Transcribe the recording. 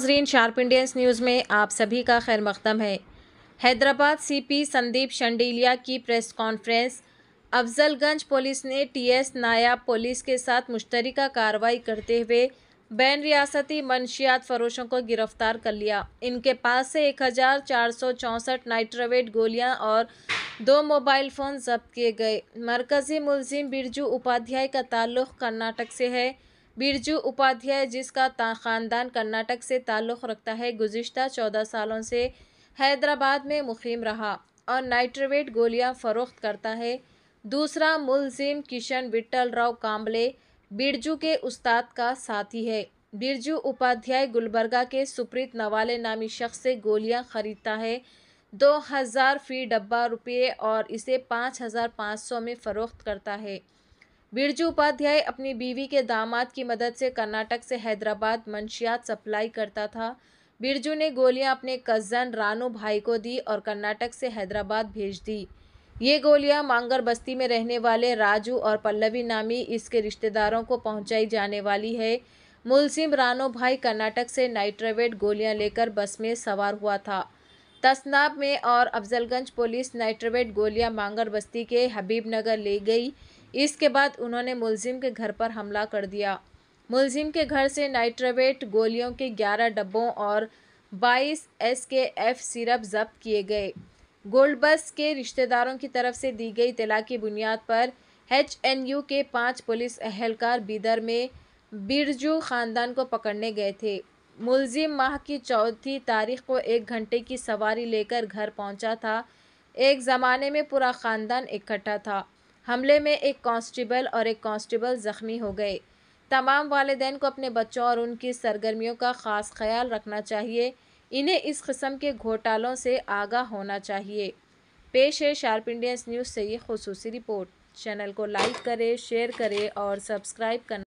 नाजरीन sharp Indians news में आप सभी का खैर मकदम है हैदराबाद सीपी संदीप शंडीलिया की प्रेस कॉन्फ्रेंस अफजलगंज पुलिस ने टीएस नायाब पुलिस के साथ मुश्तरक कार्रवाई करते हुए बैन रियासती मनशियात फरोशों को गिरफ्तार कर लिया इनके पास से एक हज़ार चार सौ चौंसठ नाइट्रोवेट गोलियाँ और दो मोबाइल फ़ोन जब्त किए गए मरकज़ी मुलजिम बिरजू उपाध्याय का ताल्लुक़ कर्नाटक से है बिरजू उपाध्याय जिसका ख़ानदान कर्नाटक से ताल्लुक़ रखता है गुज्त चौदह सालों से हैदराबाद में मुफीम रहा और नाइट्रोवेट गोलियां फ़रोख्त करता है दूसरा मुलजिम किशन विट्टल राव काम्बले बिरजू के उस्ताद का साथी है बिरजू उपाध्याय गुलबर्गा के सुप्रीत नवाले नामी शख्स से गोलियां खरीदता है दो हज़ार फी डब्बा रुपये और इसे पाँच हज़ार पाँच सौ में फ़रोख्त करता है बिरजू उपाध्याय अपनी बीवी के दामाद की मदद से कर्नाटक से हैदराबाद मंशियात सप्लाई करता था बिरजू ने गोलियां अपने कज़न रानू भाई को दी और कर्नाटक से हैदराबाद भेज दी ये गोलियां मांगर बस्ती में रहने वाले राजू और पल्लवी नामी इसके रिश्तेदारों को पहुंचाई जाने वाली है मुलसिम रानो भाई कर्नाटक से नाइट्रेवेट गोलियां लेकर बस में सवार हुआ था तसनाब में और अफजलगंज पुलिस नाइट्रेवेट गोलियां मांगर बस्ती के नगर ले गई इसके बाद उन्होंने मुलजिम के घर पर हमला कर दिया मुलजिम के घर से नाइट्रेट गोलियों के 11 डब्बों और 22 एस के एफ सिरप जब्त किए गए गोल्डबस के रिश्तेदारों की तरफ से दी गई तला की बुनियाद पर एच एन यू के पाँच पुलिस अहलकार बीदर में बिरजू खानदान को पकड़ने गए थे मुलजिम माह की चौथी तारीख को एक घंटे की सवारी लेकर घर पहुंचा था एक ज़माने में पूरा ख़ानदान इकट्ठा था हमले में एक कांस्टेबल और एक कांस्टेबल ज़ख्मी हो गए तमाम वालदेन को अपने बच्चों और उनकी सरगर्मियों का ख़ास ख्याल रखना चाहिए इन्हें इस कस्म के घोटालों से आगाह होना चाहिए पेश है शार्प इंडियंस न्यूज़ से ये खसूसी रिपोर्ट चैनल को लाइक करें शेयर करें और सब्सक्राइब करना